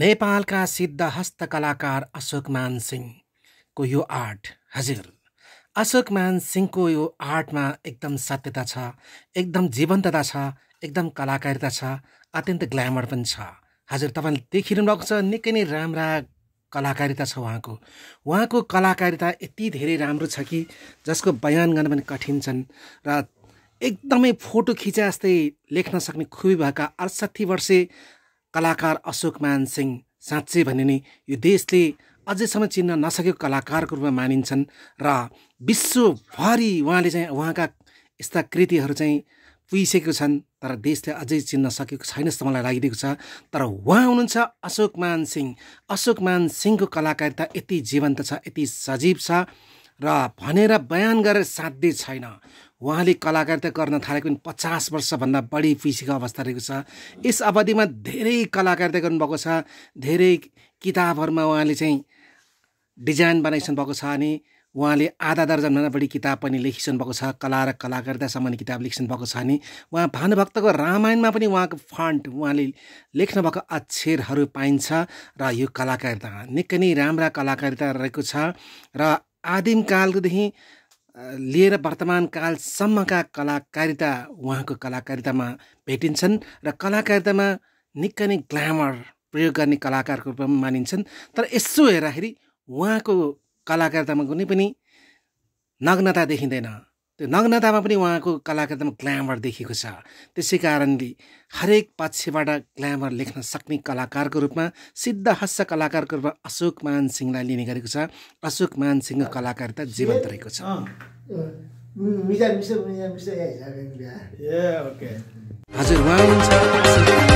नेपालका सिद्ध हस्तकलाकार अशोक मान सिंहको यो आर्ट हजुर अशोक मान सिंहको यो आर्टमा एकदम सत्यता छ एकदम जीवन्तता छ एकदम कलाकारिता छ अत्यन्त ग्ल्यामर पनि छ हजुर तपाईँले देखिरहनु भएको छ निकै नै राम्रा कलाकारिता छ उहाँको उहाँको कलाकारिता यति धेरै राम्रो छ कि जसको बयान गर्न पनि कठिन छन् र एकदमै फोटो खिचे जस्तै लेख्न सक्ने खुबी भएका अडसठी वर्षे कलाकार अशोक मान सिंह साँच्चै भने नि यो देशले अझैसम्म चिन्न नसकेको कलाकारको रूपमा मानिन्छन् र विश्वभरि उहाँले चाहिँ उहाँका यस्ता कृतिहरू चाहिँ पुगिसकेको छन् तर देशले अझै चिन्न सकेको छैन जस्तो मलाई लागिरहेको छ तर उहाँ हुनुहुन्छ अशोक मान सिंह अशोक मान सिंहको कलाकारिता यति जीवन्त छ यति सजीव छ र भनेर बयान गरेर साध्य छैन उहाँले कलाकारिता गर्न थालेको पनि पचास वर्षभन्दा बढी पिसिको अवस्था रहेको छ यस अवधिमा धेरै कलाकारिता गर्नुभएको छ धेरै किताबहरूमा उहाँले चाहिँ डिजाइन बनाइसक्नु भएको छ अनि उहाँले आधा दर्जनभन्दा बढी किताब पनि लेखिसक्नु भएको छ कला र कलाकारिता सम्बन्धी किताब लेखिसक्नु भएको छ अनि उहाँ भानुभक्तको रामायणमा पनि उहाँको फन्ट उहाँले लेख्नुभएको अक्षरहरू पाइन्छ र यो कलाकारिता निकै नै राम्रा कलाकारिता रहेको छ र आदिम कालदेखि लिएर वर्तमान कालसम्मका कलाकारिता उहाँको कलाकारितामा भेटिन्छन् र कलाकारितामा निकै नै ग्ल्यामर प्रयोग गर्ने कलाकारको रूपमा मानिन्छन् तर यसो हेर्दाखेरि उहाँको कलाकारितामा कुनै पनि नग्नता देखिँदैन त्यो नग्नतामा पनि उहाँको कलाकृतिमा ग्ल्यामर देखेको छ त्यसै कारणले हरेक पक्षबाट ग्ल्यामर लेख्न सक्ने कलाकारको रूपमा सिद्ध हस्य कलाकारको रूपमा अशोक मान सिंहलाई लिने गरेको छ अशोक मान सिंहको कलाकारिता जीवन्त रहेको छ हजुर उहाँ हुनुहुन्छ